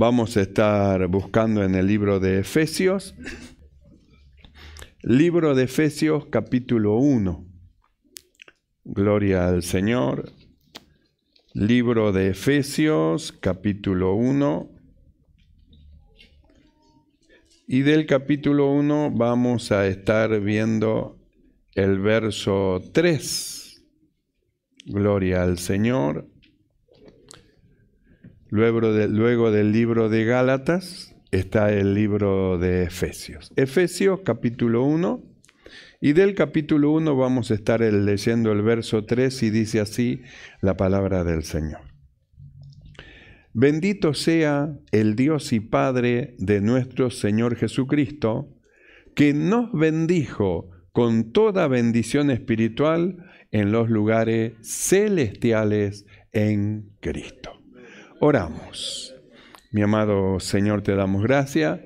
Vamos a estar buscando en el libro de Efesios. Libro de Efesios capítulo 1. Gloria al Señor. Libro de Efesios capítulo 1. Y del capítulo 1 vamos a estar viendo el verso 3. Gloria al Señor. Luego, luego del libro de Gálatas está el libro de Efesios. Efesios capítulo 1. Y del capítulo 1 vamos a estar leyendo el verso 3 y dice así la palabra del Señor. Bendito sea el Dios y Padre de nuestro Señor Jesucristo, que nos bendijo con toda bendición espiritual en los lugares celestiales en Cristo. Oramos. Mi amado Señor, te damos gracias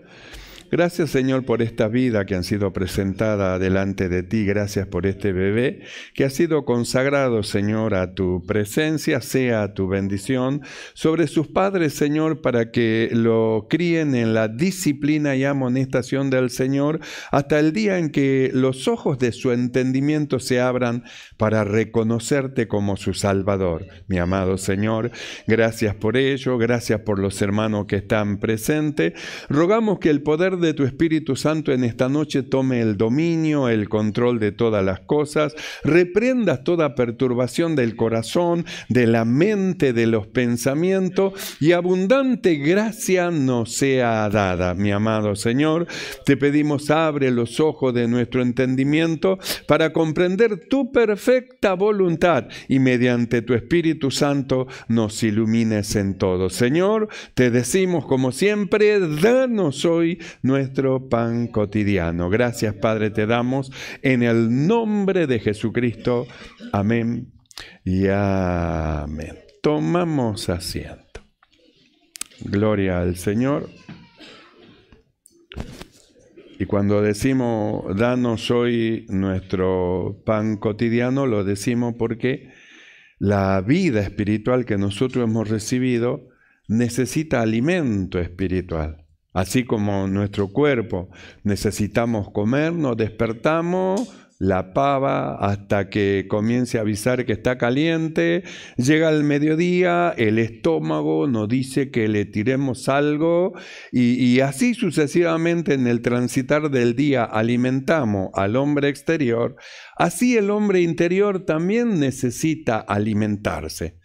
Gracias Señor por esta vida que han sido presentada delante de ti. Gracias por este bebé que ha sido consagrado Señor a tu presencia, sea tu bendición sobre sus padres Señor para que lo críen en la disciplina y amonestación del Señor hasta el día en que los ojos de su entendimiento se abran para reconocerte como su Salvador. Mi amado Señor, gracias por ello, gracias por los hermanos que están presentes. Rogamos que el poder de de tu Espíritu Santo en esta noche tome el dominio, el control de todas las cosas, reprendas toda perturbación del corazón, de la mente, de los pensamientos, y abundante gracia nos sea dada. Mi amado Señor, te pedimos abre los ojos de nuestro entendimiento para comprender tu perfecta voluntad y mediante tu Espíritu Santo nos ilumines en todo. Señor, te decimos como siempre, danos hoy nuestro pan cotidiano. Gracias Padre te damos en el nombre de Jesucristo. Amén y amén. Tomamos asiento. Gloria al Señor. Y cuando decimos, danos hoy nuestro pan cotidiano, lo decimos porque la vida espiritual que nosotros hemos recibido necesita alimento espiritual. Así como nuestro cuerpo necesitamos comer, nos despertamos, la pava hasta que comience a avisar que está caliente, llega el mediodía, el estómago nos dice que le tiremos algo y, y, así sucesivamente en el transitar del día alimentamos al hombre exterior, así el hombre interior también necesita alimentarse.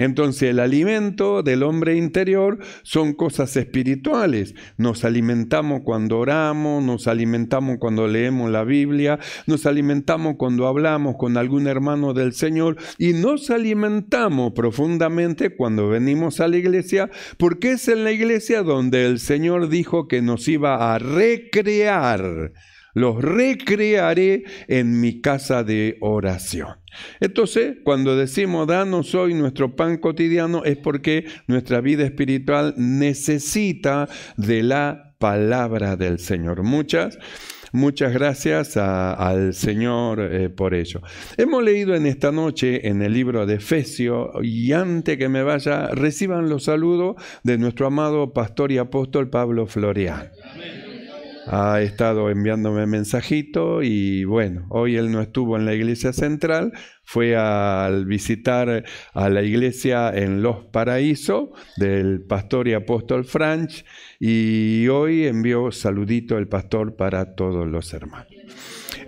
Entonces el alimento del hombre interior son cosas espirituales. Nos alimentamos cuando oramos, nos alimentamos cuando leemos la Biblia, nos alimentamos cuando hablamos con algún hermano del Señor y nos alimentamos profundamente cuando venimos a la iglesia porque es en la iglesia donde el Señor dijo que nos iba a recrear los recrearé en mi casa de oración. Entonces, cuando decimos danos hoy nuestro pan cotidiano, es porque nuestra vida espiritual necesita de la palabra del Señor. Muchas, muchas gracias al Señor eh, por ello. Hemos leído en esta noche en el libro de Efesio, y antes que me vaya, reciban los saludos de nuestro amado pastor y apóstol Pablo Floreal. Amén ha estado enviándome mensajito y bueno, hoy él no estuvo en la iglesia central, fue al visitar a la iglesia en Los Paraíso del pastor y apóstol Franch y hoy envió saludito el pastor para todos los hermanos.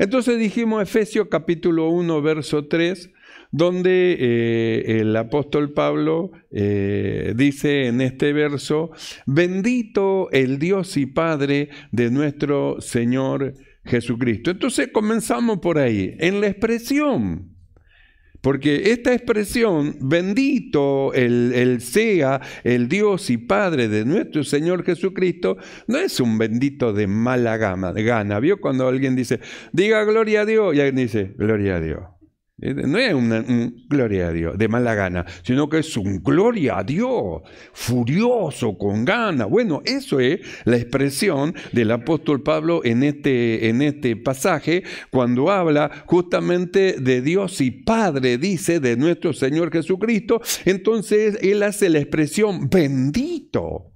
Entonces dijimos Efesios capítulo 1 verso 3 donde eh, el apóstol Pablo eh, dice en este verso, bendito el Dios y Padre de nuestro Señor Jesucristo. Entonces comenzamos por ahí, en la expresión. Porque esta expresión, bendito el, el, sea el Dios y Padre de nuestro Señor Jesucristo, no es un bendito de mala gana. ¿Vio cuando alguien dice, diga gloria a Dios? Y alguien dice, gloria a Dios. Eh, no es una, un gloria a Dios de mala gana, sino que es un gloria a Dios, furioso, con gana. Bueno, eso es la expresión del apóstol Pablo en este, en este pasaje, cuando habla justamente de Dios y Padre, dice, de nuestro Señor Jesucristo. Entonces él hace la expresión bendito.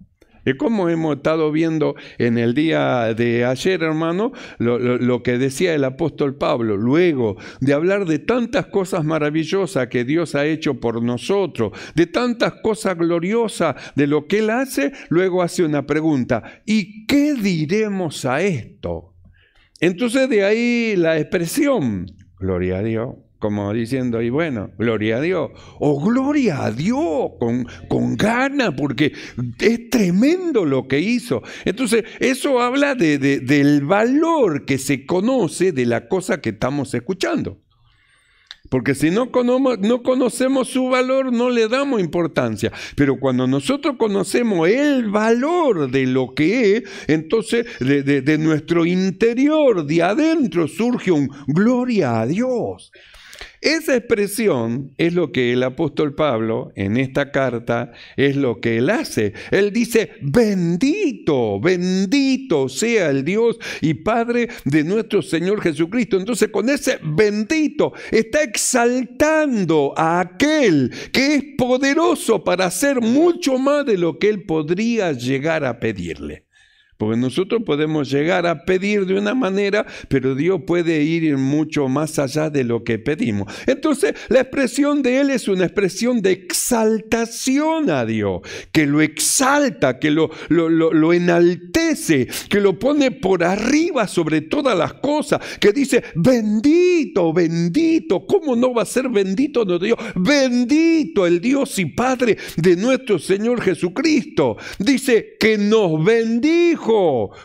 Y como hemos estado viendo en el día de ayer, hermano, lo, lo, que decía el apóstol Pablo, luego de hablar de tantas cosas maravillosas que Dios ha hecho por nosotros, de tantas cosas gloriosas de lo que Él hace, luego hace una pregunta, ¿y qué diremos a esto? Entonces de ahí la expresión, gloria a Dios como diciendo, y bueno, gloria a Dios, o gloria a Dios con, con gana, porque es tremendo lo que hizo. Entonces, eso habla de, del valor que se conoce de la cosa que estamos escuchando. Porque si no, no conocemos su valor, no le damos importancia. Pero cuando nosotros conocemos el valor de lo que es, entonces de nuestro interior, de adentro, surge un gloria a Dios. Esa expresión es lo que el apóstol Pablo en esta carta es lo que él hace. Él dice, bendito, bendito sea el Dios y Padre de nuestro Señor Jesucristo. Entonces con ese bendito está exaltando a aquel que es poderoso para hacer mucho más de lo que él podría llegar a pedirle. Porque nosotros podemos llegar a pedir de una manera, pero Dios puede ir mucho más allá de lo que pedimos. Entonces, la expresión de Él es una expresión de exaltación a Dios, que lo exalta, que lo, lo, enaltece, que lo pone por arriba sobre todas las cosas, que dice, bendito, bendito, ¿cómo no va a ser bendito nuestro Dios? Bendito el Dios y Padre de nuestro Señor Jesucristo. Dice que nos bendijo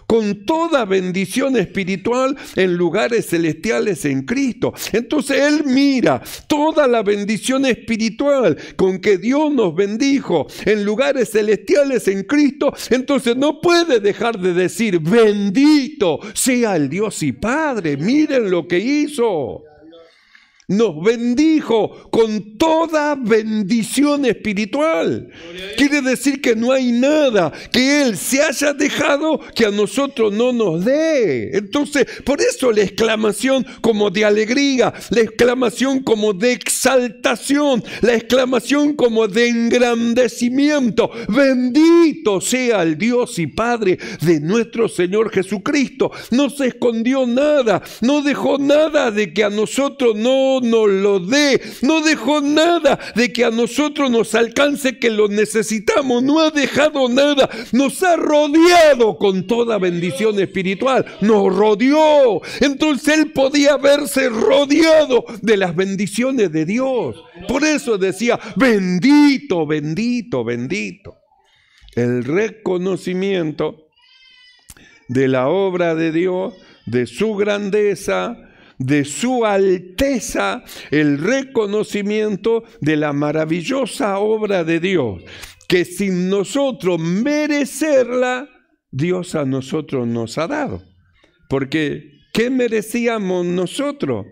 con toda bendición espiritual en lugares celestiales en Cristo. Entonces Él mira toda la bendición espiritual con que Dios nos bendijo en lugares celestiales en Cristo. Entonces no puede dejar de decir, bendito sea el Dios y Padre, miren lo que hizo nos bendijo con toda bendición espiritual. Quiere decir que no hay nada que Él se haya dejado que a nosotros no nos dé. Entonces, por eso la exclamación como de alegría, la exclamación como de exaltación, la exclamación como de engrandecimiento. Bendito sea el Dios y Padre de nuestro Señor Jesucristo. No se escondió nada, no dejó nada de que a nosotros no no nos lo dé. No dejó nada de que a nosotros nos alcance que lo necesitamos. No ha dejado nada. Nos ha rodeado con toda bendición espiritual. Nos rodeó. Entonces él podía verse rodeado de las bendiciones de Dios. Por eso decía, bendito, bendito, bendito. El reconocimiento de la obra de Dios, de su grandeza, de su Alteza el reconocimiento de la maravillosa obra de Dios, que sin nosotros merecerla, Dios a nosotros nos ha dado. Porque, ¿qué merecíamos nosotros?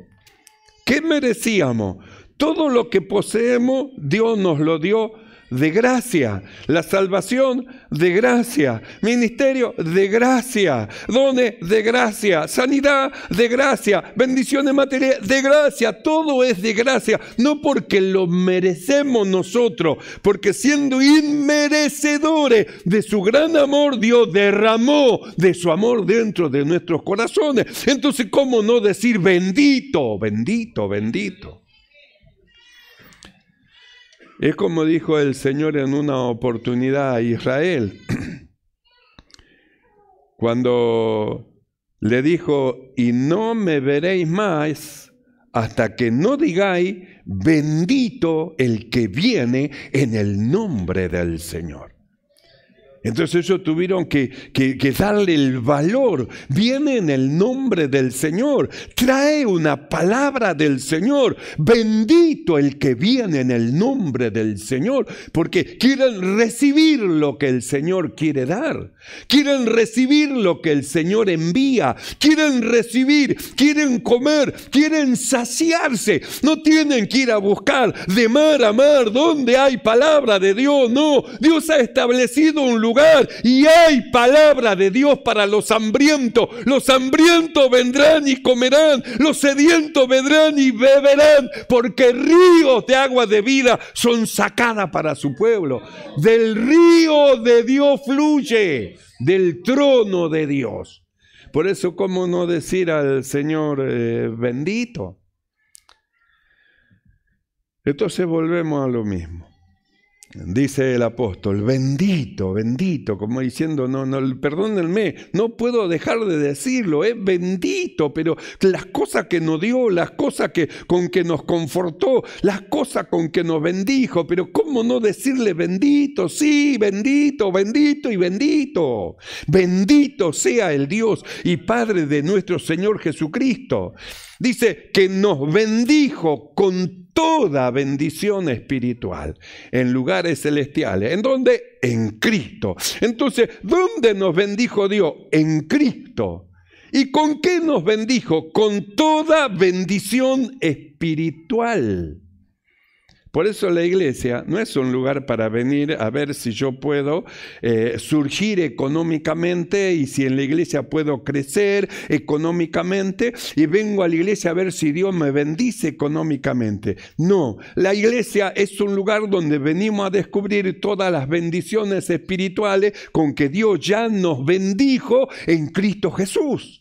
¿Qué merecíamos? Todo lo que poseemos, Dios nos lo dio de gracia, la salvación de gracia, ministerio de gracia, dones de gracia, sanidad de gracia, bendiciones materiales de gracia, todo es de gracia, no porque lo merecemos nosotros, porque siendo inmerecedores de su gran amor, Dios derramó de su amor dentro de nuestros corazones. Entonces, ¿cómo no decir bendito, bendito, bendito? Es como dijo el Señor en una oportunidad a Israel, cuando le dijo, y no me veréis más hasta que no digáis, bendito el que viene en el nombre del Señor. Entonces ellos tuvieron que, darle el valor. Viene en el nombre del Señor. Trae una palabra del Señor. Bendito el que viene en el nombre del Señor. Porque quieren recibir lo que el Señor quiere dar. Quieren recibir lo que el Señor envía. Quieren recibir, quieren comer, quieren saciarse. No tienen que ir a buscar de mar a mar donde hay palabra de Dios. No, Dios ha establecido un lugar y hay palabra de Dios para los hambrientos. Los hambrientos vendrán y comerán, los sedientos vendrán y beberán, porque ríos de agua de vida son sacadas para su pueblo. Del río de Dios fluye, del trono de Dios. Por eso, ¿cómo no decir al Señor eh, bendito? Entonces volvemos a lo mismo. Dice el apóstol, bendito, bendito, como diciendo, no, no, perdónenme, no puedo dejar de decirlo, es bendito, pero las cosas que nos dio, las cosas que, con que nos confortó, las cosas con que nos bendijo, pero ¿cómo no decirle bendito? Sí, bendito, bendito y bendito. Bendito sea el Dios y Padre de nuestro Señor Jesucristo. Dice que nos bendijo con toda bendición espiritual en lugares celestiales. ¿En dónde? En Cristo. Entonces, ¿dónde nos bendijo Dios? En Cristo. ¿Y con qué nos bendijo? Con toda bendición espiritual. Por eso la iglesia no es un lugar para venir a ver si yo puedo eh, surgir económicamente y si en la iglesia puedo crecer económicamente y vengo a la iglesia a ver si Dios me bendice económicamente. No, la iglesia es un lugar donde venimos a descubrir todas las bendiciones espirituales con que Dios ya nos bendijo en Cristo Jesús.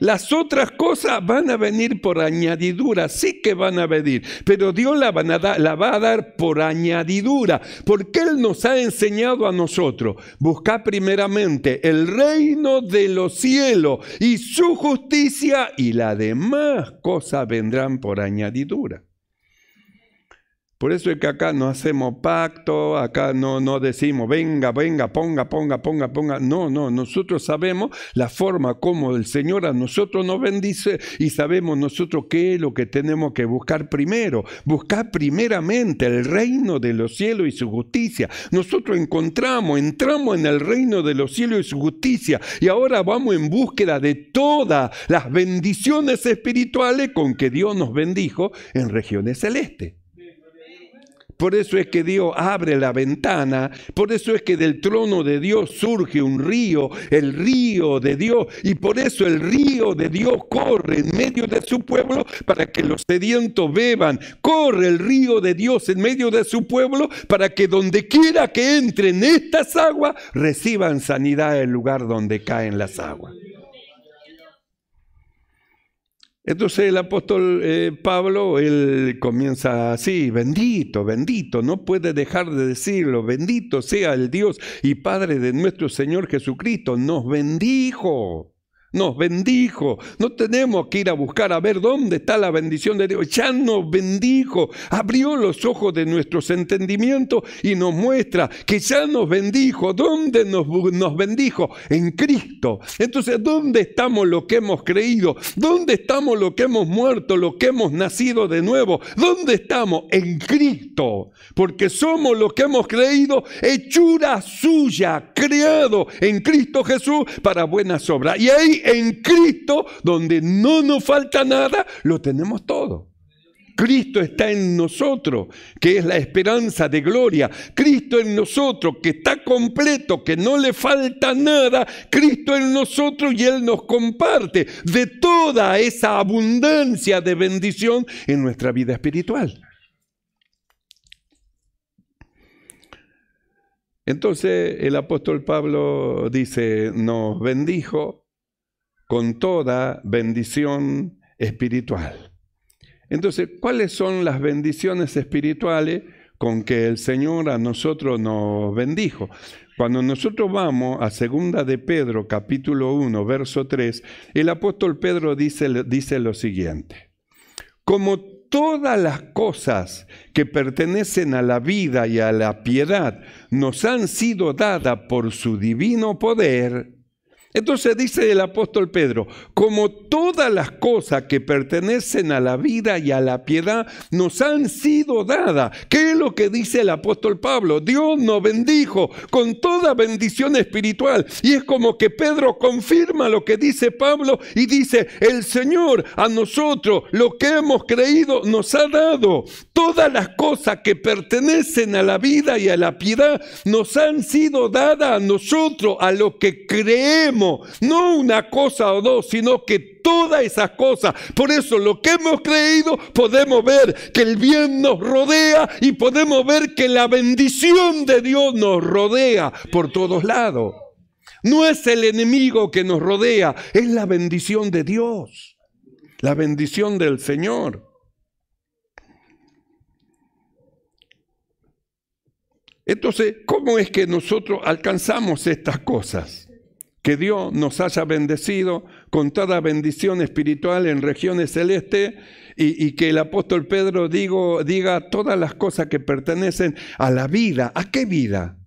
Las otras cosas van a venir por añadidura, sí que van a venir, pero Dios la, va a dar por añadidura, porque Él nos ha enseñado a nosotros, buscar primeramente el reino de los cielos y su justicia y las demás cosas vendrán por añadidura. Por eso es que acá no hacemos pacto, acá no, no decimos, venga, venga, ponga, ponga, ponga, ponga. No, no, nosotros sabemos la forma como el Señor a nosotros nos bendice y sabemos nosotros qué es lo que tenemos que buscar primero. Buscar primeramente el reino de los cielos y su justicia. Nosotros encontramos, entramos en el reino de los cielos y su justicia y ahora vamos en búsqueda de todas las bendiciones espirituales con que Dios nos bendijo en regiones celestes. Por eso es que Dios abre la ventana, por eso es que del trono de Dios surge un río, el río de Dios, y por eso el río de Dios corre en medio de su pueblo para que los sedientos beban. Corre el río de Dios en medio de su pueblo para que donde quiera que entren estas aguas reciban sanidad el lugar donde caen las aguas. Entonces el apóstol eh, Pablo, él comienza así, bendito, bendito, no puede dejar de decirlo, bendito sea el Dios y Padre de nuestro Señor Jesucristo, nos bendijo nos bendijo. No tenemos que ir a buscar a ver dónde está la bendición de Dios. Ya nos bendijo, abrió los ojos de nuestros entendimientos y nos muestra que ya nos bendijo. ¿Dónde nos, bendijo? En Cristo. Entonces, ¿dónde estamos lo que hemos creído? ¿Dónde estamos lo que hemos muerto, lo que hemos nacido de nuevo? ¿Dónde estamos? En Cristo. Porque somos lo que hemos creído, hechura suya, creado en Cristo Jesús para buenas obras. Y ahí en Cristo, donde no nos falta nada, lo tenemos todo. Cristo está en nosotros, que es la esperanza de gloria. Cristo en nosotros, que está completo, que no le falta nada. Cristo en nosotros y Él nos comparte de toda esa abundancia de bendición en nuestra vida espiritual. Entonces el apóstol Pablo dice, nos bendijo con toda bendición espiritual. Entonces, ¿cuáles son las bendiciones espirituales con que el Señor a nosotros nos bendijo? Cuando nosotros vamos a segunda de Pedro, capítulo 1, verso 3, el apóstol Pedro dice, dice lo siguiente, como todas las cosas que pertenecen a la vida y a la piedad nos han sido dadas por su divino poder, entonces dice el apóstol Pedro, como todas las cosas que pertenecen a la vida y a la piedad nos han sido dadas, ¿qué es lo que dice el apóstol Pablo? Dios nos bendijo con toda bendición espiritual. Y es como que Pedro confirma lo que dice Pablo y dice, el Señor a nosotros lo que hemos creído nos ha dado. Todas las cosas que pertenecen a la vida y a la piedad nos han sido dadas a nosotros, a lo que creemos no una cosa o dos, sino que todas esas cosas. Por eso lo que hemos creído podemos ver que el bien nos rodea y podemos ver que la bendición de Dios nos rodea por todos lados. No es el enemigo que nos rodea, es la bendición de Dios, la bendición del Señor. Entonces, ¿cómo es que nosotros alcanzamos estas cosas? que Dios nos haya bendecido con toda bendición espiritual en regiones celestes y, que el apóstol Pedro diga todas las cosas que pertenecen a la vida. ¿A qué vida?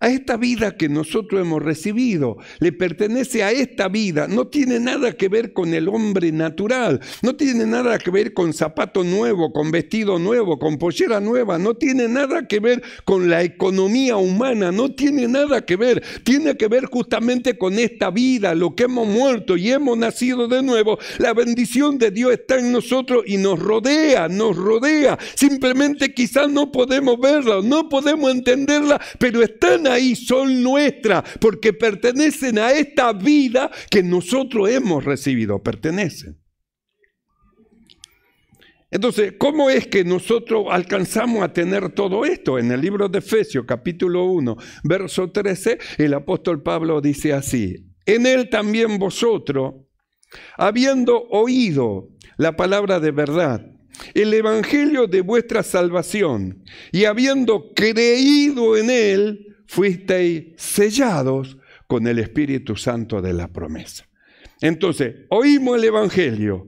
a esta vida que nosotros hemos recibido, le pertenece a esta vida, no tiene nada que ver con el hombre natural, no tiene nada que ver con zapato nuevo, con vestido nuevo, con pollera nueva, no tiene nada que ver con la economía humana, no tiene nada que ver, tiene que ver justamente con esta vida, lo que hemos muerto y hemos nacido de nuevo, la bendición de Dios está en nosotros y nos rodea, nos rodea, simplemente quizás no podemos verla, no podemos entenderla, pero está en y son nuestras, porque pertenecen a esta vida que nosotros hemos recibido, pertenecen. Entonces, ¿cómo es que nosotros alcanzamos a tener todo esto? En el libro de Efesios capítulo 1, verso 13, el apóstol Pablo dice así, en él también vosotros, habiendo oído la palabra de verdad, el evangelio de vuestra salvación, y habiendo creído en él, fuisteis sellados con el Espíritu Santo de la promesa. Entonces, oímos el Evangelio,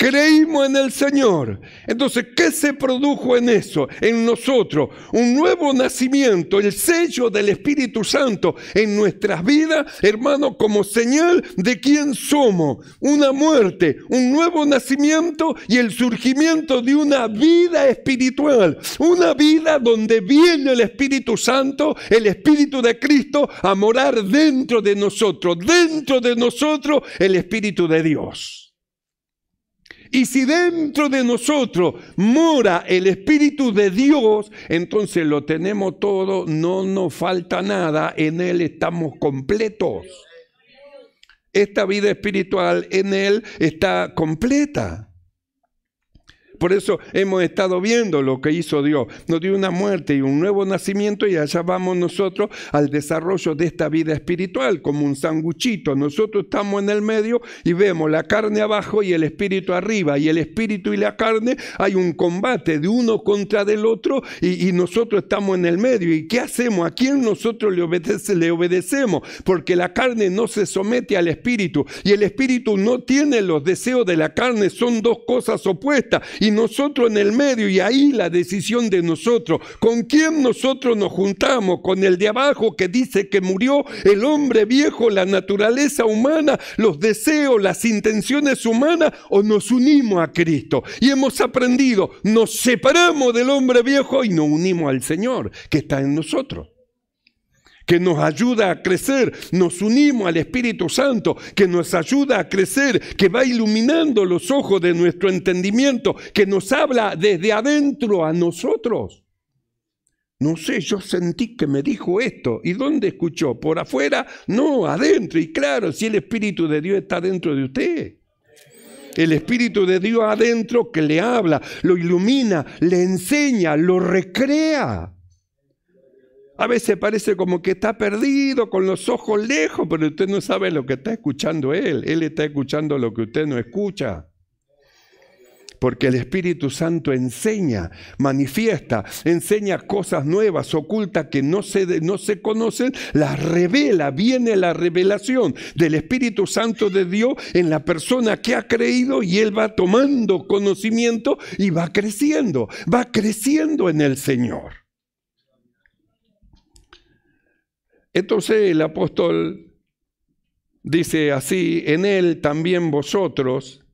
Creímos en el Señor. Entonces, ¿qué se produjo en eso? En nosotros, un nuevo nacimiento, el sello del Espíritu Santo en nuestras vidas, hermano, como señal de quién somos. Una muerte, un nuevo nacimiento y el surgimiento de una vida espiritual. Una vida donde viene el Espíritu Santo, el Espíritu de Cristo, a morar dentro de nosotros. Dentro de nosotros, el Espíritu de Dios. Y si dentro de nosotros mora el Espíritu de Dios, entonces lo tenemos todo, no nos falta nada, en Él estamos completos. Esta vida espiritual en Él está completa. Por eso hemos estado viendo lo que hizo Dios. Nos dio una muerte y un nuevo nacimiento y allá vamos nosotros al desarrollo de esta vida espiritual como un sanguchito. Nosotros estamos en el medio y vemos la carne abajo y el espíritu arriba. Y el espíritu y la carne hay un combate de uno contra del otro y, nosotros estamos en el medio. ¿Y qué hacemos? ¿A quién nosotros le, le obedecemos? Porque la carne no se somete al espíritu y el espíritu no tiene los deseos de la carne. Son dos cosas opuestas. Y nosotros en el medio, y ahí la decisión de nosotros. ¿Con quién nosotros nos juntamos? ¿Con el de abajo que dice que murió el hombre viejo, la naturaleza humana, los deseos, las intenciones humanas, o nos unimos a Cristo? Y hemos aprendido, nos separamos del hombre viejo y nos unimos al Señor que está en nosotros que nos ayuda a crecer. Nos unimos al Espíritu Santo, que nos ayuda a crecer, que va iluminando los ojos de nuestro entendimiento, que nos habla desde adentro a nosotros. No sé, yo sentí que me dijo esto. ¿Y dónde escuchó? ¿Por afuera? No, adentro. Y claro, si el Espíritu de Dios está dentro de usted. El Espíritu de Dios adentro que le habla, lo ilumina, le enseña, lo recrea. A veces parece como que está perdido, con los ojos lejos, pero usted no sabe lo que está escuchando él. Él está escuchando lo que usted no escucha. Porque el Espíritu Santo enseña, manifiesta, enseña cosas nuevas, ocultas que no se, no se conocen, las revela, viene la revelación del Espíritu Santo de Dios en la persona que ha creído y él va tomando conocimiento y va creciendo, va creciendo en el Señor. Entonces el apóstol dice así, en él también vosotros,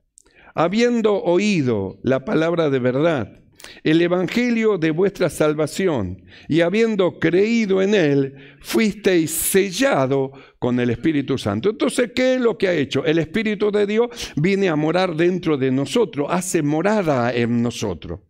habiendo oído la palabra de verdad, el Evangelio de vuestra salvación, y habiendo creído en él, fuisteis sellado con el Espíritu Santo. Entonces, ¿qué es lo que ha hecho? El Espíritu de Dios viene a morar dentro de nosotros, hace morada en nosotros.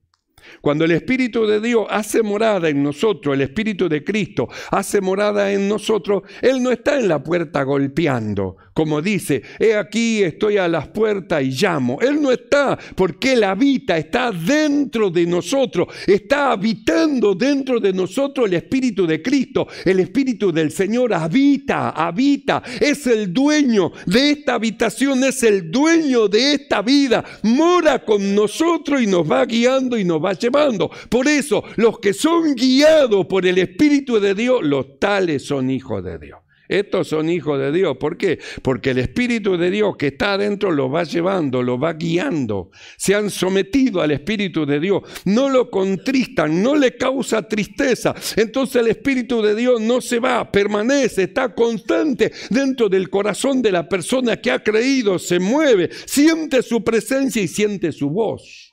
Cuando el Espíritu de Dios hace morada en nosotros, el Espíritu de Cristo hace morada en nosotros, Él no está en la puerta golpeando, como dice, he aquí, estoy a las puertas y llamo. Él no está, porque Él habita, está dentro de nosotros, está habitando dentro de nosotros el Espíritu de Cristo, el Espíritu del Señor habita, habita, es el dueño de esta habitación, es el dueño de esta vida, mora con nosotros y nos va guiando y nos va llevando. Por eso, los que son guiados por el Espíritu de Dios, los tales son hijos de Dios. Estos son hijos de Dios. ¿Por qué? Porque el Espíritu de Dios que está adentro los va llevando, los va guiando. Se han sometido al Espíritu de Dios. No lo contristan, no le causa tristeza. Entonces el Espíritu de Dios no se va, permanece, está constante dentro del corazón de la persona que ha creído, se mueve, siente su presencia y siente su voz.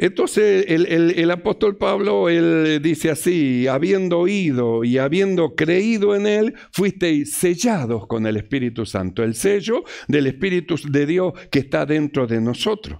Entonces el, apóstol Pablo él dice así, habiendo oído y habiendo creído en él, fuisteis sellados con el Espíritu Santo, el sello del Espíritu de Dios que está dentro de nosotros.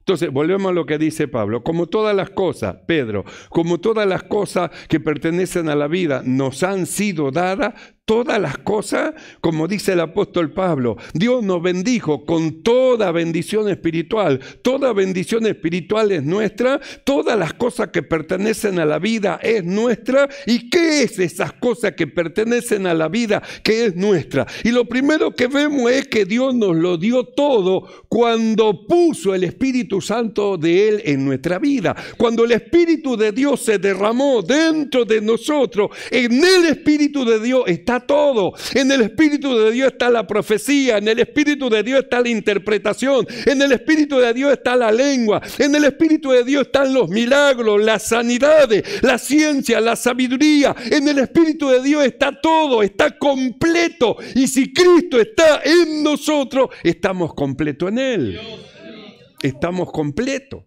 Entonces, volvemos a lo que dice Pablo. Como todas las cosas, Pedro, como todas las cosas que pertenecen a la vida nos han sido dadas todas las cosas, como dice el apóstol Pablo. Dios nos bendijo con toda bendición espiritual. Toda bendición espiritual es nuestra, todas las cosas que pertenecen a la vida es nuestra. ¿Y qué es esas cosas que pertenecen a la vida que es nuestra? Y lo primero que vemos es que Dios nos lo dio todo cuando puso el Espíritu Santo de Él en nuestra vida. Cuando el Espíritu de Dios se derramó dentro de nosotros, en el Espíritu de Dios está todo. En el Espíritu de Dios está la profecía, en el Espíritu de Dios está la interpretación, en el Espíritu de Dios está la lengua, en el Espíritu de Dios están los milagros, las sanidades, la ciencia, la sabiduría. En el Espíritu de Dios está todo, está completo. Y si Cristo está en nosotros, estamos completos en Él. Estamos completos.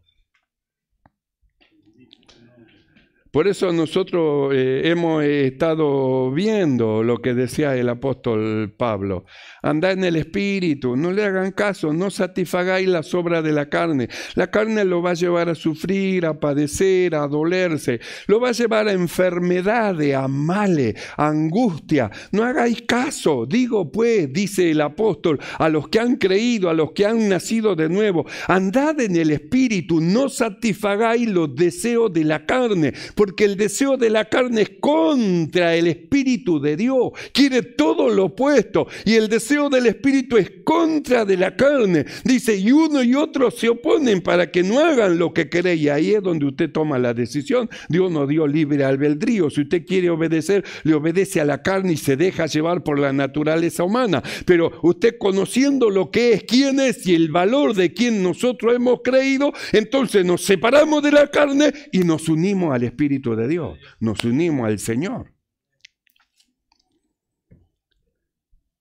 Por eso nosotros eh, hemos estado viendo lo que decía el apóstol Pablo. Andad en el espíritu, no le hagan caso, no satisfagáis las obras de la carne. La carne lo va a llevar a sufrir, a padecer, a dolerse, lo va a llevar a enfermedades, a males, a angustia. No hagáis caso, digo pues, dice el apóstol, a los que han creído, a los que han nacido de nuevo, andad en el espíritu, no satisfagáis los deseos de la carne porque el deseo de la carne es contra el Espíritu de Dios, quiere todo lo opuesto, y el deseo del Espíritu es contra de la carne. Dice, y uno y otro se oponen para que no hagan lo que cree, y ahí es donde usted toma la decisión. Dios nos dio libre albedrío, si usted quiere obedecer, le obedece a la carne y se deja llevar por la naturaleza humana, pero usted conociendo lo que es, quién es y el valor de quien nosotros hemos creído, entonces nos separamos de la carne y nos unimos al Espíritu de Dios, nos unimos al Señor.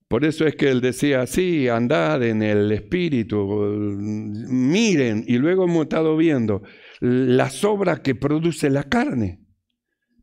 Por eso es que él decía así, andad en el Espíritu, miren, y luego hemos estado viendo las obras que produce la carne.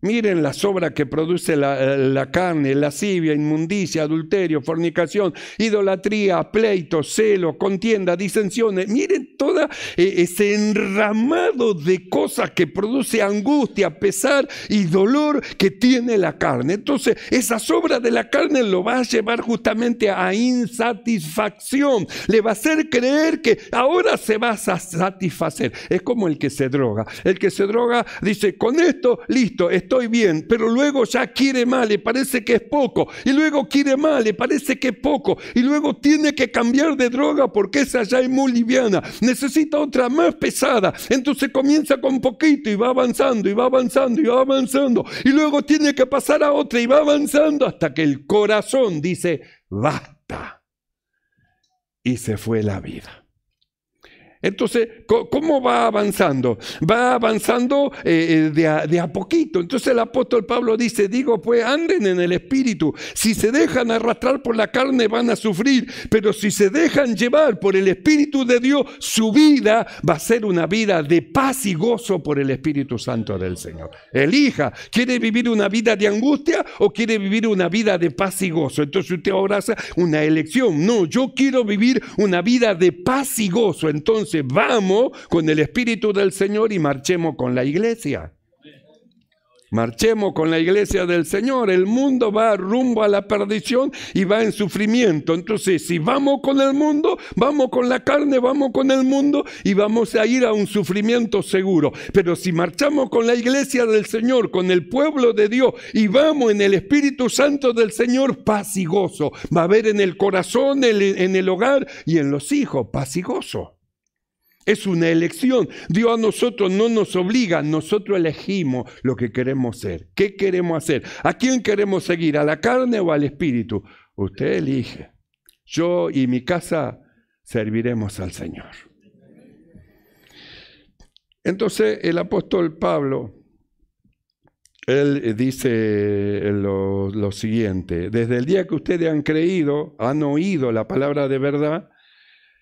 Miren las sobra que produce la, eh, la carne, lascivia, inmundicia, adulterio, fornicación, idolatría, pleito, celo, contienda, disensiones. Miren todo eh, ese enramado de cosas que produce angustia, pesar y dolor que tiene la carne. Entonces, esa sobra de la carne lo va a llevar justamente a insatisfacción. Le va a hacer creer que ahora se va a satisfacer. Es como el que se droga. El que se droga dice, con esto, listo, estoy bien, pero luego ya quiere más, le parece que es poco, y luego quiere más, le parece que es poco, y luego tiene que cambiar de droga porque esa ya es muy liviana, necesita otra más pesada, entonces comienza con poquito y va avanzando, y va avanzando, y va avanzando, y luego tiene que pasar a otra y va avanzando hasta que el corazón dice, basta. Y se fue la vida. Entonces, ¿cómo va avanzando? Va avanzando eh, eh, de, a, poquito. Entonces el apóstol Pablo dice, digo, pues anden en el Espíritu. Si se dejan arrastrar por la carne van a sufrir, pero si se dejan llevar por el Espíritu de Dios, su vida va a ser una vida de paz y gozo por el Espíritu Santo del Señor. Elija, ¿quiere vivir una vida de angustia o quiere vivir una vida de paz y gozo? Entonces usted ahora hace una elección. No, yo quiero vivir una vida de paz y gozo. Entonces, entonces vamos con el Espíritu del Señor y marchemos con la iglesia. Marchemos con la iglesia del Señor. El mundo va rumbo a la perdición y va en sufrimiento. Entonces, si vamos con el mundo, vamos con la carne, vamos con el mundo y vamos a ir a un sufrimiento seguro. Pero si marchamos con la iglesia del Señor, con el pueblo de Dios y vamos en el Espíritu Santo del Señor, paz y gozo. Va a haber en el corazón, en el hogar y en los hijos, paz y gozo. Es una elección. Dios a nosotros no nos obliga, nosotros elegimos lo que queremos ser. ¿Qué queremos hacer? ¿A quién queremos seguir? ¿A la carne o al espíritu? Usted elige. Yo y mi casa serviremos al Señor. Entonces el apóstol Pablo, él dice lo, lo siguiente, desde el día que ustedes han creído, han oído la palabra de verdad,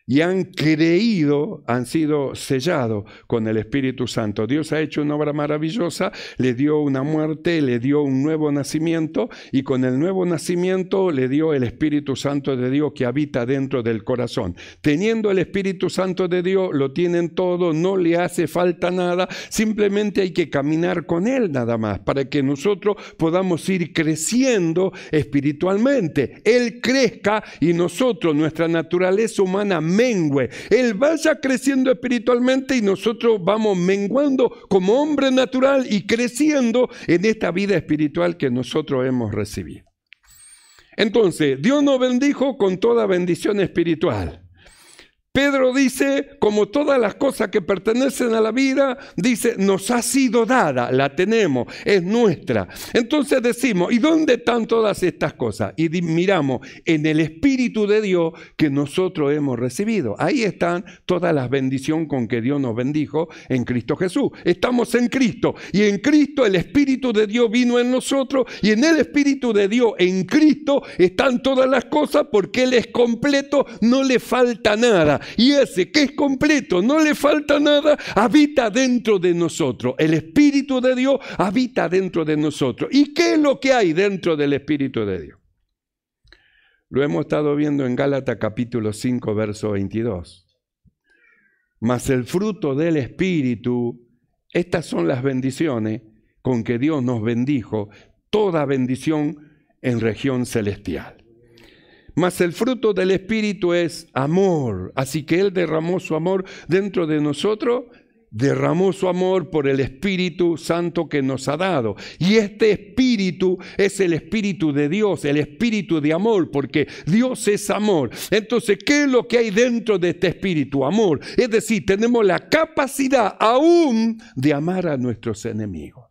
y han creído, han sido sellados con el Espíritu Santo. Dios ha hecho una obra maravillosa, le dio una muerte, le dio un nuevo nacimiento y con el nuevo nacimiento le dio el Espíritu Santo de Dios que habita dentro del corazón. Teniendo el Espíritu Santo de Dios, lo tienen todo, no le hace falta nada, simplemente hay que caminar con Él nada más para que nosotros podamos ir creciendo espiritualmente. Él crezca y nosotros, nuestra naturaleza humana, mengüe. Él vaya creciendo espiritualmente y nosotros vamos menguando como hombre natural y creciendo en esta vida espiritual que nosotros hemos recibido. Entonces, Dios nos bendijo con toda bendición espiritual. Pedro dice, como todas las cosas que pertenecen a la vida, dice, nos ha sido dada, la tenemos, es nuestra. Entonces decimos, ¿y dónde están todas estas cosas? Y miramos en el Espíritu de Dios que nosotros hemos recibido. Ahí están todas las bendiciones con que Dios nos bendijo en Cristo Jesús. Estamos en Cristo y en Cristo el Espíritu de Dios vino en nosotros y en el Espíritu de Dios, en Cristo, están todas las cosas porque Él es completo, no le falta nada y ese que es completo, no le falta nada, habita dentro de nosotros. El Espíritu de Dios habita dentro de nosotros. ¿Y qué es lo que hay dentro del Espíritu de Dios? Lo hemos estado viendo en Gálatas capítulo 5, verso 22. Mas el fruto del Espíritu, estas son las bendiciones con que Dios nos bendijo, toda bendición en región celestial. Mas el fruto del Espíritu es amor. Así que Él derramó su amor dentro de nosotros, derramó su amor por el Espíritu Santo que nos ha dado. Y este Espíritu es el Espíritu de Dios, el Espíritu de amor, porque Dios es amor. Entonces, ¿qué es lo que hay dentro de este Espíritu? Amor. Es decir, tenemos la capacidad aún de amar a nuestros enemigos.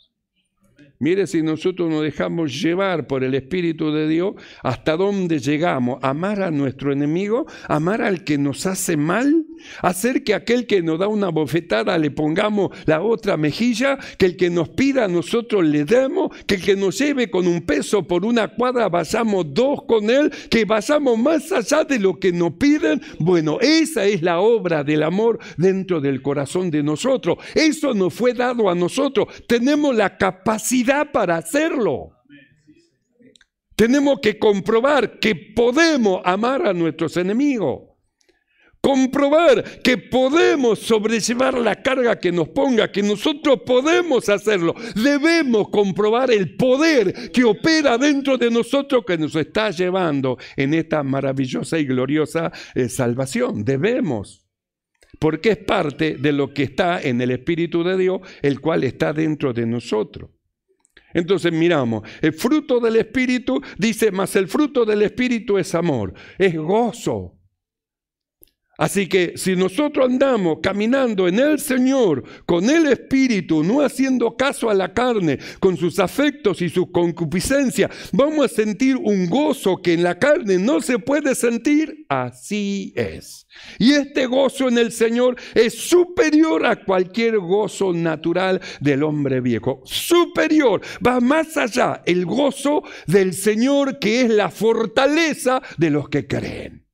Mire si nosotros nos dejamos llevar por el Espíritu de Dios, hasta dónde llegamos. Amar a nuestro enemigo, amar al que nos hace mal Hacer que aquel que nos da una bofetada le pongamos la otra mejilla, que el que nos pida nosotros le demos, que el que nos lleve con un peso por una cuadra basamos dos con él, que basamos más allá de lo que nos piden. Bueno, esa es la obra del amor dentro del corazón de nosotros. Eso nos fue dado a nosotros. Tenemos la capacidad para hacerlo. Tenemos que comprobar que podemos amar a nuestros enemigos comprobar que podemos sobrellevar la carga que nos ponga, que nosotros podemos hacerlo. Debemos comprobar el poder que opera dentro de nosotros que nos está llevando en esta maravillosa y gloriosa eh, salvación. Debemos porque es parte de lo que está en el Espíritu de Dios, el cual está dentro de nosotros. Entonces miramos, el fruto del Espíritu dice, mas el fruto del Espíritu es amor, es gozo, Así que si nosotros andamos caminando en el Señor, con el Espíritu, no haciendo caso a la carne, con sus afectos y su concupiscencia, vamos a sentir un gozo que en la carne no se puede sentir. Así es. Y este gozo en el Señor es superior a cualquier gozo natural del hombre viejo. Superior. Va más allá el gozo del Señor que es la fortaleza de los que creen.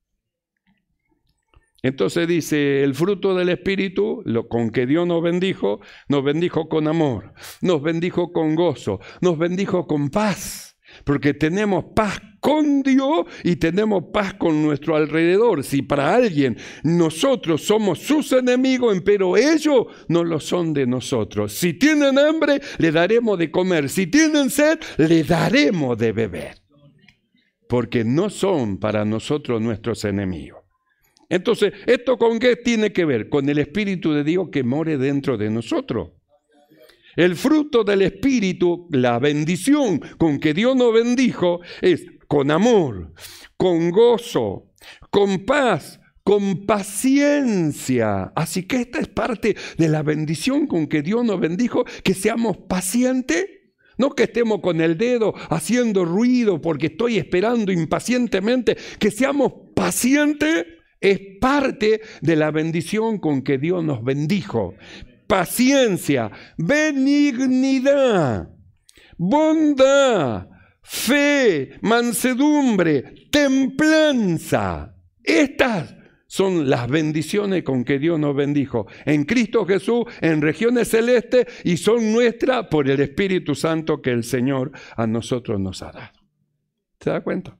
Entonces dice, el fruto del Espíritu, lo con que Dios nos bendijo, nos bendijo con amor, nos bendijo con gozo, nos bendijo con paz, porque tenemos paz con Dios y tenemos paz con nuestro alrededor. Si para alguien nosotros somos sus enemigos, pero ellos no lo son de nosotros. Si tienen hambre, le daremos de comer. Si tienen sed, le daremos de beber. Porque no son para nosotros nuestros enemigos. Entonces, ¿esto con qué tiene que ver? Con el Espíritu de Dios que more dentro de nosotros. El fruto del Espíritu, la bendición con que Dios nos bendijo, es con amor, con gozo, con paz, con paciencia. Así que esta es parte de la bendición con que Dios nos bendijo, que seamos pacientes. No que estemos con el dedo haciendo ruido porque estoy esperando impacientemente, que seamos pacientes es parte de la bendición con que Dios nos bendijo. Paciencia, benignidad, bondad, fe, mansedumbre, templanza. Estas son las bendiciones con que Dios nos bendijo en Cristo Jesús, en regiones celestes y son nuestras por el Espíritu Santo que el Señor a nosotros nos ha dado. ¿Se da cuenta?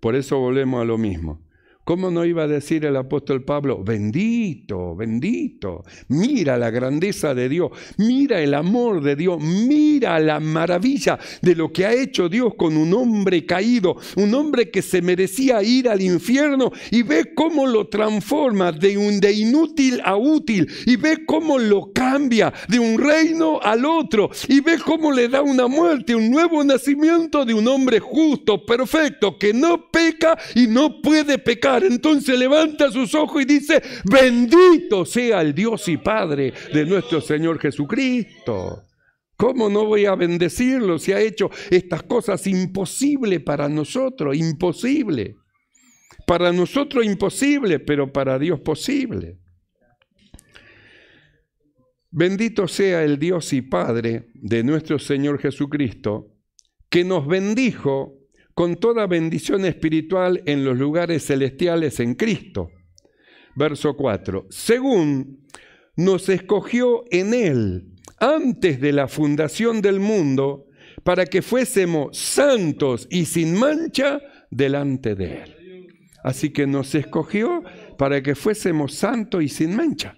Por eso volvemos a lo mismo. ¿Cómo no iba a decir el apóstol Pablo, bendito, bendito, mira la grandeza de Dios, mira el amor de Dios, mira la maravilla de lo que ha hecho Dios con un hombre caído, un hombre que se merecía ir al infierno y ve cómo lo transforma de, un, de inútil a útil y ve cómo lo cambia de un reino al otro y ve cómo le da una muerte, un nuevo nacimiento de un hombre justo, perfecto, que no peca y no puede pecar entonces levanta sus ojos y dice, bendito sea el Dios y Padre de nuestro Señor Jesucristo. ¿Cómo no voy a bendecirlo si ha hecho estas cosas imposibles para nosotros? Imposible. Para nosotros imposible, pero para Dios posible. Bendito sea el Dios y Padre de nuestro Señor Jesucristo, que nos bendijo con toda bendición espiritual en los lugares celestiales en Cristo. Verso 4. Según nos escogió en Él antes de la fundación del mundo para que fuésemos santos y sin mancha delante de Él. Así que nos escogió para que fuésemos santos y sin mancha.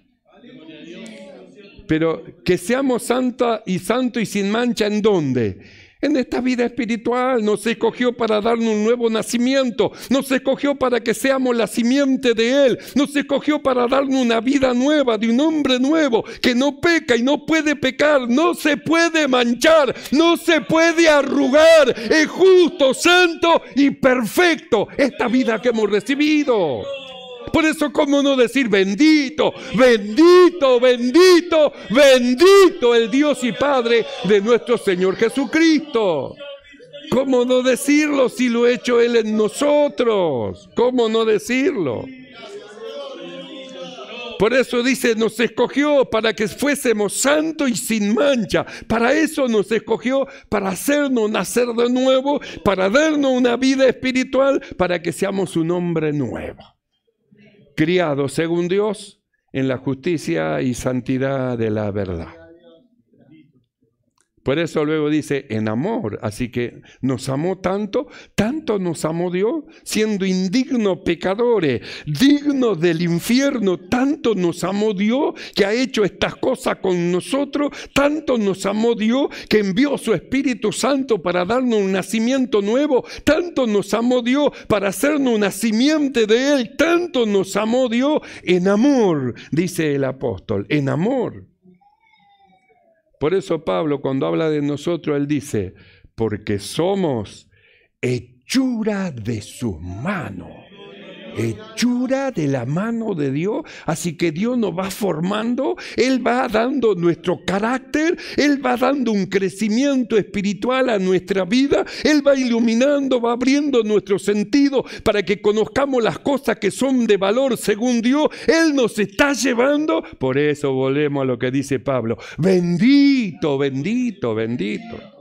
Pero que seamos santa y santo y sin mancha en dónde? en esta vida espiritual. Nos escogió para darnos un nuevo nacimiento. Nos escogió para que seamos la simiente de Él. Nos escogió para darnos una vida nueva, de un hombre nuevo, que no peca y no puede pecar, no se puede manchar, no se puede arrugar. Es justo, santo y perfecto esta vida que hemos recibido. Por eso, ¿cómo no decir bendito, bendito, bendito, bendito el Dios y Padre de nuestro Señor Jesucristo? ¿Cómo no decirlo si lo ha hecho Él en nosotros? ¿Cómo no decirlo? Por eso dice, nos escogió para que fuésemos santos y sin mancha. Para eso nos escogió, para hacernos nacer de nuevo, para darnos una vida espiritual, para que seamos un hombre nuevo. Criado según Dios en la justicia y santidad de la verdad. Por eso luego dice, en amor. Así que nos amó tanto, tanto nos amó Dios, siendo indignos pecadores, dignos del infierno, tanto nos amó Dios que ha hecho estas cosas con nosotros, tanto nos amó Dios que envió su Espíritu Santo para darnos un nacimiento nuevo, tanto nos amó Dios para hacernos una simiente de Él, tanto nos amó Dios en amor, dice el apóstol, en amor. Por eso Pablo cuando habla de nosotros, él dice, porque somos hechura de sus manos hechura de la mano de Dios. Así que Dios nos va formando, Él va dando nuestro carácter, Él va dando un crecimiento espiritual a nuestra vida, Él va iluminando, va abriendo nuestro sentido para que conozcamos las cosas que son de valor según Dios. Él nos está llevando. Por eso volvemos a lo que dice Pablo. Bendito, bendito, bendito.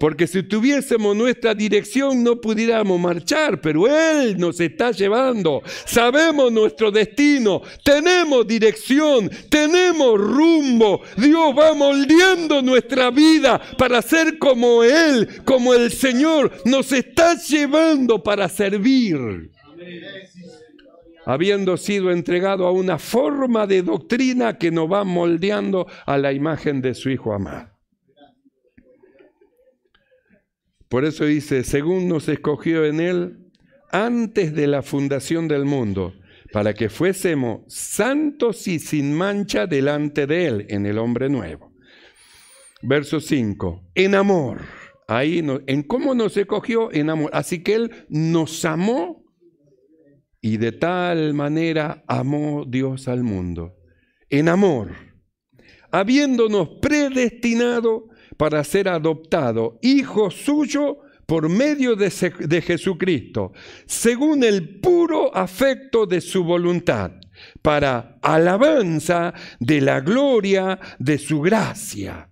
Porque si tuviésemos nuestra dirección no pudiéramos marchar, pero Él nos está llevando. Sabemos nuestro destino, tenemos dirección, tenemos rumbo. Dios va moldeando nuestra vida para ser como Él, como el Señor nos está llevando para servir. Habiendo sido entregado a una forma de doctrina que nos va moldeando a la imagen de su Hijo amado. Por eso dice, según nos escogió en él antes de la fundación del mundo, para que fuésemos santos y sin mancha delante de él en el hombre nuevo. Verso 5, en amor. Ahí en cómo nos escogió en amor. Así que él nos amó y de tal manera amó Dios al mundo. En amor, habiéndonos predestinado para ser adoptado hijo suyo por medio de, Jesucristo, según el puro afecto de su voluntad, para alabanza de la gloria de su gracia.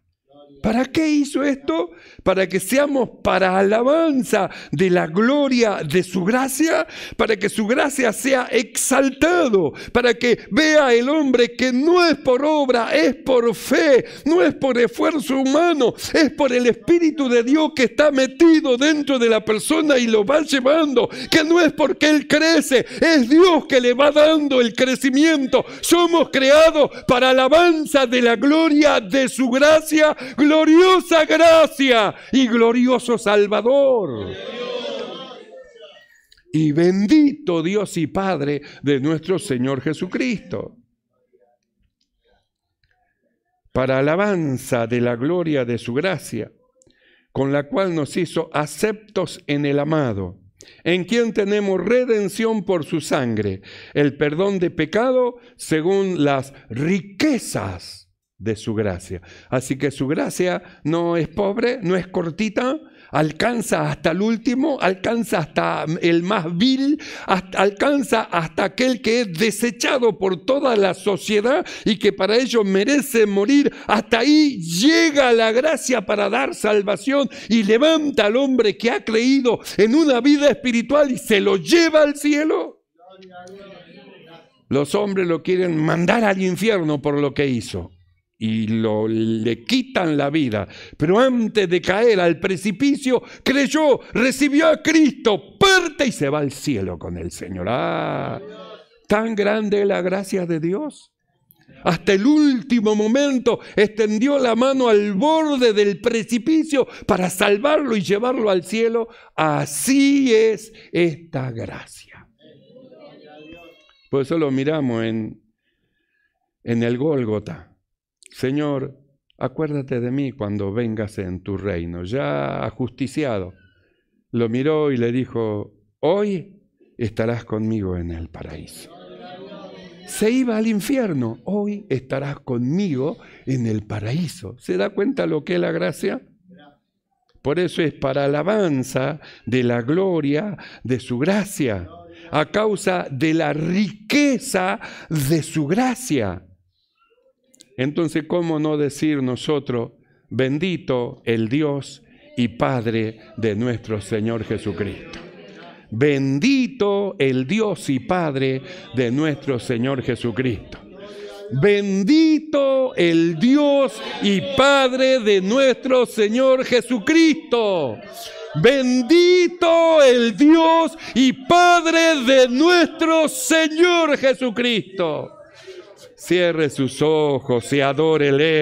¿Para qué hizo esto? para que seamos para alabanza de la gloria de su gracia, para que su gracia sea exaltado, para que vea el hombre que no es por obra, es por fe, no es por esfuerzo humano, es por el Espíritu de Dios que está metido dentro de la persona y lo va llevando, que no es porque él crece, es Dios que le va dando el crecimiento. Somos creados para alabanza de la gloria de su gracia, gloriosa gracia y glorioso Salvador. Y bendito Dios y Padre de nuestro Señor Jesucristo. Para alabanza de la gloria de su gracia, con la cual nos hizo aceptos en el amado, en quien tenemos redención por su sangre, el perdón de pecado según las riquezas de su gracia. Así que su gracia no es pobre, no es cortita, alcanza hasta el último, alcanza hasta el más vil, alcanza hasta aquel que es desechado por toda la sociedad y que para ello merece morir. Hasta ahí llega la gracia para dar salvación y levanta al hombre que ha creído en una vida espiritual y se lo lleva al cielo. Los hombres lo quieren mandar al infierno por lo que hizo y lo, le quitan la vida. Pero antes de caer al precipicio, creyó, recibió a Cristo, parte y se va al cielo con el Señor. ¡Ah! Tan grande la gracia de Dios. Hasta el último momento extendió la mano al borde del precipicio para salvarlo y llevarlo al cielo. Así es esta gracia. Por eso lo miramos en, en el Gólgota Señor, acuérdate de mí cuando vengas en tu reino, ya ajusticiado. Lo miró y le dijo, hoy estarás conmigo en el paraíso. Se iba al infierno, hoy estarás conmigo en el paraíso. ¿Se da cuenta lo que es la gracia? Por eso es para alabanza de la gloria de su gracia, a causa de la riqueza de su gracia. Entonces, ¿cómo no decir nosotros, bendito el Dios y Padre de nuestro Señor Jesucristo? Bendito el Dios y Padre de nuestro Señor Jesucristo. Bendito el Dios y Padre de nuestro Señor Jesucristo. Bendito el Dios y Padre de nuestro Señor Jesucristo. Cierre sus ojos y adórele.